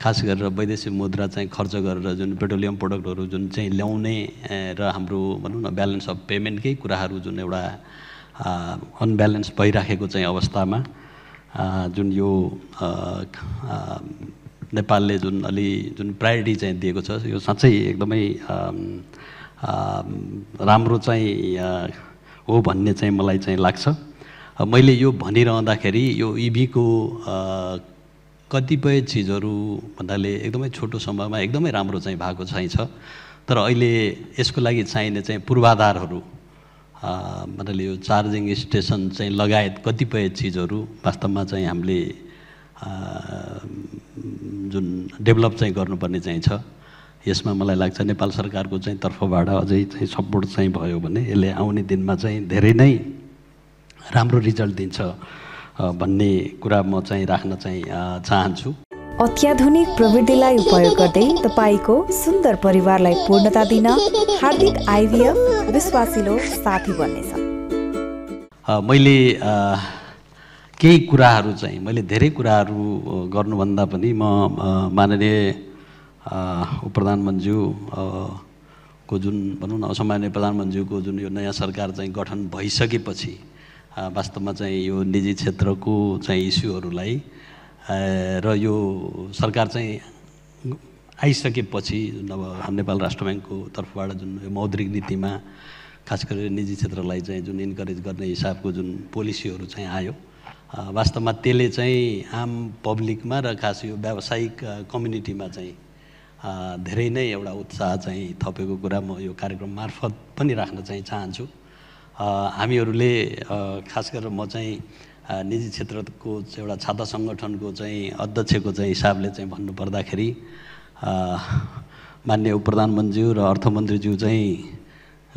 खास गरेर वैदेशिक मुद्रा चाहिँ खर्च गरेर जुन पेट्रोलियम प्रडक्टहरू जुन चाहिँ ल्याउने र हाम्रो भनौँ न ब्यालेन्स अफ पेमेन्टकै कुराहरू जुन एउटा अनब्यालेन्स भइराखेको चाहिँ अवस्थामा जुन यो नेपालले जुन अलि जुन प्रायोरिटी चाहिँ दिएको छ यो साँच्चै एकदमै राम्रो चाहिँ हो भन्ने चाहिँ मलाई चाहिँ लाग्छ मैले यो भनिरहँदाखेरि यो इभीको कतिपय चिजहरू भन्नाले एकदमै छोटो समयमा एकदमै राम्रो चाहिँ भएको चाहिँ तर अहिले यसको लागि चाहिने चाहिँ पूर्वाधारहरू भन्नाले यो चार्जिङ स्टेसन चाहिँ लगायत कतिपय चिजहरू वास्तवमा चाहिँ हामीले जुन डेभलप चाहिँ गर्नुपर्ने चाहिँ छ यसमा मलाई लाग्छ नेपाल सरकारको चाहिँ तर्फबाट अझै चाहिँ सपोर्ट चाहिँ भयो भने यसले आउने दिनमा चाहिँ धेरै नै राम्रो रिजल्ट दिन्छ भन्ने कुरा म चाहिँ राख्न चाहिँ चाहन्छु अत्याधुनिक प्रविधिलाई उपयोग गर्दै तपाईँको सुन्दर परिवारलाई पूर्णता दिन हार्दिक आइभिएफ विश्वासिलो साथी बन्नेछ मैले केही कुराहरू चाहिँ मैले धेरै कुराहरू गर्नुभन्दा पनि म माननीय प्रधानमन्ज्यू को जुन भनौँ न असामान्य प्रधानमन्त्रीको जुन यो नयाँ सरकार चाहिँ गठन भइसकेपछि वास्तवमा चाहिँ यो निजी क्षेत्रको चाहिँ इस्युहरूलाई र यो सरकार चाहिँ आइसकेपछि जुन अब नेपाल राष्ट्र ब्याङ्कको तर्फबाट जुन यो मौद्रिक नीतिमा खास गरेर निजी क्षेत्रलाई चाहिँ जुन इन्करेज गर्ने हिसाबको जुन पोलिसीहरू चाहिँ आयो वास्तवमा त्यसले चाहिँ आम पब्लिकमा र खास यो व्यावसायिक कम्युनिटीमा चाहिँ धेरै नै एउटा उत्साह चाहिँ थपेको कुरा म यो कार्यक्रम मार्फत पनि राख्न चाहिँ चाहन्छु हामीहरूले खास गरेर म चाहिँ निजी क्षेत्रको एउटा छाता सङ्गठनको चाहिँ अध्यक्षको चाहिँ हिसाबले चाहिँ भन्नुपर्दाखेरि मान्य उप प्रधानमन्त्रीज्यू र अर्थमन्त्रीज्यू चाहिँ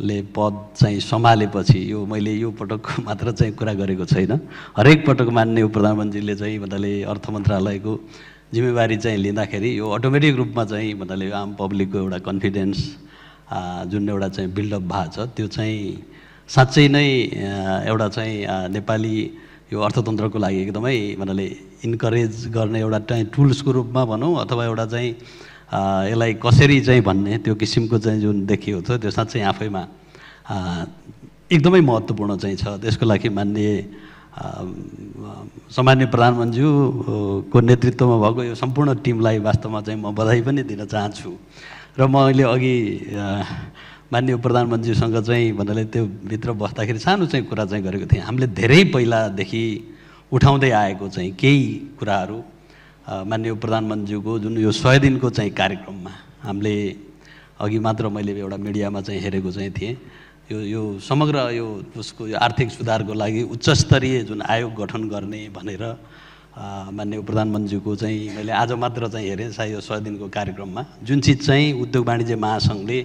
ले पद चाहिँ सम्हालेपछि यो मैले यो पटक मात्र चाहिँ कुरा गरेको छैन हरेक पटक मान्य उप प्रधानमन्त्रीले चाहिँ भन्नाले अर्थ मन्त्रालयको जिम्मेवारी चाहिँ लिँदाखेरि यो अटोमेटिक रूपमा चाहिँ भन्नाले आम पब्लिकको एउटा कन्फिडेन्स जुन एउटा चाहिँ बिल्डअप भएको छ त्यो चाहिँ साँच्चै नै एउटा चाहिँ नेपाली यो अर्थतन्त्रको लागि एकदमै भन्नाले इन्करेज गर्ने एउटा चाहिँ टुल्सको रूपमा भनौँ अथवा एउटा चाहिँ यसलाई कसरी चाहिँ भन्ने त्यो किसिमको चाहिँ जुन देखियो छ त्यो साँच्चै आफैमा एकदमै महत्त्वपूर्ण चाहिँ छ त्यसको लागि मान्ने सामान्य प्रधानमन्त्रीको नेतृत्वमा भएको यो सम्पूर्ण टिमलाई वास्तवमा चाहिँ म बधाई पनि दिन चाहन्छु र म अहिले अघि मान्य प्रधानमन्त्रीसँग चाहिँ भन्नाले त्यो भित्र बस्दाखेरि सानो चाहिँ कुरा चाहिँ गरेको थिएँ हामीले धेरै पहिलादेखि उठाउँदै आएको चाहिँ केही कुराहरू मान्य प्रधानमन्त्रीको जुन यो सय दिनको चाहिँ कार्यक्रममा हामीले अघि मात्र मैले एउटा मिडियामा चाहिँ हेरेको चाहिँ थिएँ यो यो समग्र यो उसको यो आर्थिक सुधारको लागि उच्चस्तरीय जुन आयोग गठन गर्ने भनेर मान्य प्रधानमन्त्रीको चाहिँ मैले आज मात्र चाहिँ हेरेँ सायद यो सय दिनको कार्यक्रममा जुन चिज चाहिँ उद्योग वाणिज्य महासङ्घले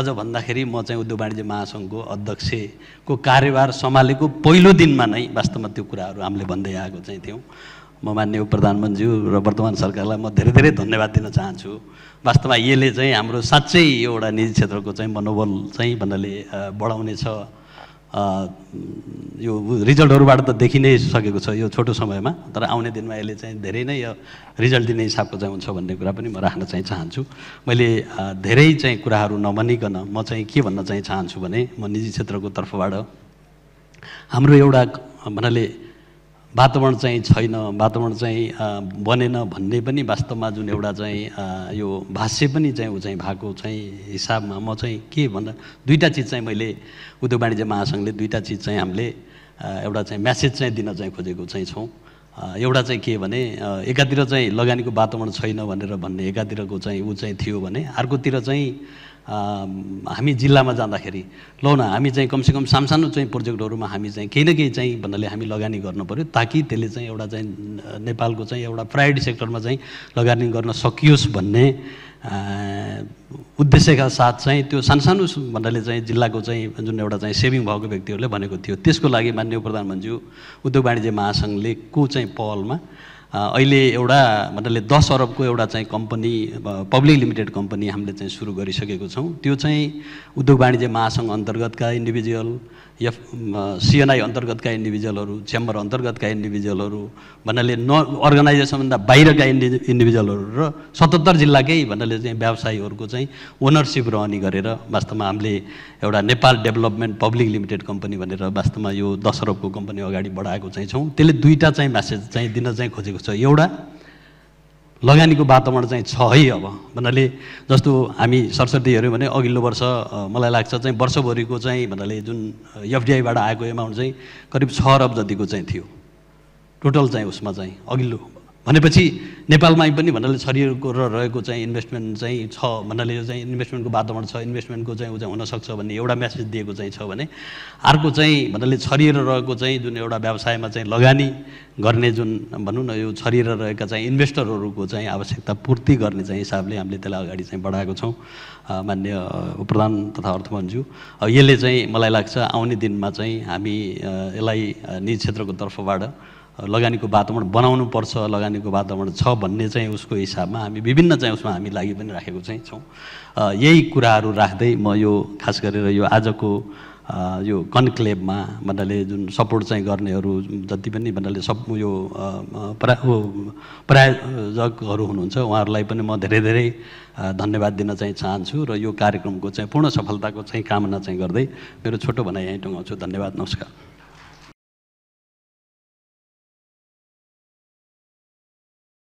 अझ भन्दाखेरि म चाहिँ उद्योग वाणिज्य महासङ्घको अध्यक्षको कार्यभार सम्हालेको पहिलो दिनमा नै वास्तवमा त्यो कुराहरू हामीले भन्दै आएको चाहिँ थियौँ म मान्य प्रधानमन्त्री र वर्तमान सरकारलाई म धेरै धेरै धन्यवाद दिन चाहन्छु वास्तवमा यसले चाहिँ हाम्रो साँच्चै एउटा निजी क्षेत्रको चाहिँ मनोबल चाहिँ भन्नाले बढाउने छ यो रिजल्टहरूबाट त देखि नै सकेको छ यो छोटो समयमा तर आउने दिनमा यसले चाहिँ धेरै नै यो रिजल्ट दिने हिसाबको चाहिँ हुन्छ भन्ने कुरा पनि म राख्न चाहिँ चाहन्छु मैले धेरै चाहिँ कुराहरू नभनिकन म चाहिँ के भन्न चाहिँ चाहन्छु भने म निजी क्षेत्रको तर्फबाट हाम्रो एउटा भन्नाले वातावरण चाहिँ छैन वातावरण चाहिँ बनेन भन्ने पनि वास्तवमा जुन एउटा चाहिँ यो भाष्य पनि चाहिँ ऊ चाहिँ भएको चाहिँ हिसाबमा म चाहिँ के भन्दा दुईवटा चिज चाहिँ मैले उद्योग वाणिज्य महासङ्घले दुईवटा चिज चाहिँ हामीले एउटा चाहिँ म्यासेज चाहिँ दिन चाहिँ खोजेको चाहिँ छौँ एउटा चाहिँ के भने एकातिर चाहिँ लगानीको वातावरण छैन भनेर भन्ने एकातिरको चाहिँ ऊ चाहिँ थियो भने अर्कोतिर चाहिँ हामी जिल्लामा जाँदाखेरि ल न हामी चाहिँ कमसेकम सानसानो चाहिँ प्रोजेक्टहरूमा हामी चाहिँ केही न केही चाहिँ भन्नाले हामी लगानी पऱ्यो ताकि त्यसले चाहिँ एउटा चाहिँ नेपालको चाहिँ एउटा प्रायोरिटी सेक्टरमा चाहिँ लगानी गर्न सकियोस् भन्ने उद्देश्यका साथ चाहिँ त्यो सानसानो भन्नाले चाहिँ जिल्लाको चाहिँ जुन एउटा चाहिँ सेभिङ भएको व्यक्तिहरूले भनेको थियो त्यसको लागि मान्य प्रधानमन्त्री उद्योग वाणिज्य महासङ्घले को चाहिँ पहलमा अहिले एउटा भन्नाले दस अरबको एउटा चाहिँ कम्पनी पब्लिक लिमिटेड कम्पनी हामीले चाहिँ सुरु गरिसकेको छौँ त्यो चाहिँ उद्योग वाणिज्य महासङ्घ अन्तर्गतका इन्डिभिजुअल एफ सिएनआई अन्तर्गतका इन्डिभिजुअलहरू च्याम्बर अन्तर्गतका इन्डिभिजुअलहरू भन्नाले न अर्गनाइजेसनभन्दा बाहिरका इन्डि इन्डिभिजुअलहरू र सतहत्तर जिल्लाकै भन्नाले चाहिँ व्यवसायीहरूको चाहिँ ओनरसिप रहने गरेर वास्तवमा हामीले एउटा Nepal development public limited company भनेर वास्तवमा यो दस अरबको कम्पनी अगाडि बढाएको चाहिँ छौँ त्यसले दुईवटा चाहिँ म्यासेज चाहिँ दिन चाहिँ खोजेको सक्छ एउटा लगानीको वातावरण चाहिँ छ है अब भन्नाले जस्तो हामी सरस्वती हेऱ्यौँ भने अघिल्लो वर्ष मलाई लाग्छ चाहिँ वर्षभरिको चाहिँ भन्नाले जुन एफडिआईबाट आएको एमाउन्ट चाहिँ करिब छ अरब जतिको चाहिँ थियो टोटल चाहिँ उसमा चाहिँ अघिल्लो भनेपछि नेपालमा पनि भन्नाले छरिएको र रहेको चाहिँ इन्भेस्टमेन्ट चाहिँ छ भन्नाले चाहिँ इन्भेस्टमेन्टको वातावरण छ इन्भेस्टमेन्टको चाहिँ ऊ चाहिँ हुनसक्छ भन्ने एउटा म्यासेज दिएको चाहिँ छ भने अर्को चाहिँ भन्नाले छरिएर रहेको चाहिँ जुन एउटा व्यवसायमा चाहिँ लगानी गर्ने जुन भनौँ न यो छरिएर रहेका चाहिँ इन्भेस्टरहरूको चाहिँ आवश्यकता पूर्ति गर्ने चाहिँ हिसाबले हामीले त्यसलाई अगाडि चाहिँ बढाएको छौँ मान्य प्रधान तथा अर्थमन्ज्यू यसले चाहिँ मलाई लाग्छ आउने दिनमा चाहिँ हामी यसलाई निजी क्षेत्रको तर्फबाट लगानीको वातावरण बनाउनु पर्छ लगानीको वातावरण छ भन्ने चाहिँ उसको हिसाबमा हामी विभिन्न चाहिँ उसमा हामी लागि पनि राखेको चाहिँ छौँ यही कुराहरू राख्दै म यो खास गरेर यो आजको यो कन्क्लेभमा भन्नाले जुन सपोर्ट चाहिँ गर्नेहरू जति पनि भन्नाले सब यो प्रा प्रायोजकहरू हुनुहुन्छ उहाँहरूलाई पनि म धेरै धेरै धन्यवाद दिन चाहिँ चाहन्छु र यो कार्यक्रमको चाहिँ पूर्ण सफलताको चाहिँ कामना चाहिँ गर्दै मेरो छोटो भनाइ यहीँ टुङ्गाउँछु धन्यवाद नमस्कार